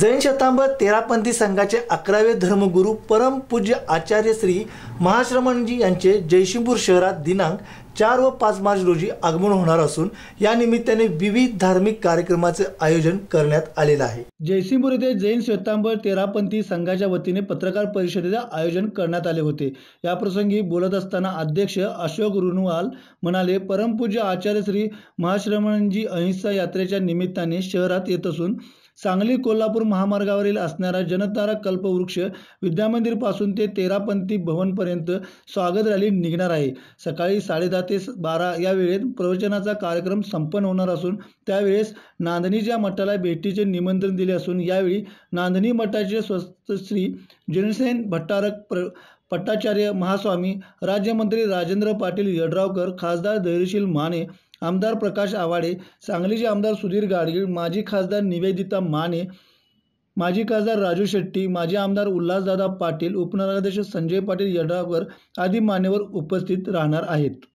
जैन शतांबर तेरापंथी संघाचे अकरावे धर्मगुरू परमपूज्य आचार्य श्री महाश्रमणजी यांचे जयसिंगपूर शहरात दिनांक चार व पाच मार्च रोजी आगमन होणार असून या निमित्ताने विविध धार्मिक कार्यक्रमाचे आयोजन करण्यात आलेलं आहे जयसिंगपूर येथे जैन श्वेतांबर तेरापंथी संघाच्या वतीने पत्रकार परिषदेचे आयोजन करण्यात आले होते याप्रसंगी बोलत असताना अध्यक्ष अशोक रुनुवाल म्हणाले परमपूज्य आचार्य श्री महाश्रमणजी अहिंसा यात्रेच्या निमित्ताने शहरात येत असून सांगली कोल्हापूर महामार्गावरील असणारा जनतारा कल्पवृक्ष विद्यामंदिरपासून ते तेरापंथी भवनपर्यंत स्वागत रॅली निघणार आहे सकाळी दहा ते बारा या वेळेत प्रवचनाचा कार्यक्रम संपन्न होणार असून त्यावेळेस नांदणीच्या मठाला भेटीचे निमंत्रण दिले असून यावेळी नांदणी मठाचे स्वस्त श्री जनसेन भट्टारक प्र पट्टाचार्य महास्वामी राज्यमंत्री राजेंद्र पाटील यड्रावकर खासदार धैर्यशील माने आमदार प्रकाश आवाडे सांगलीचे आमदार सुधीर गाडगीळ माजी खासदार निवेदिता माने माजी खासदार राजू शेट्टी माजी आमदार उल्हासदादा पाटील उपनगराध्यक्ष संजय पाटील यड्रावकर आदी मान्यवर उपस्थित राहणार आहेत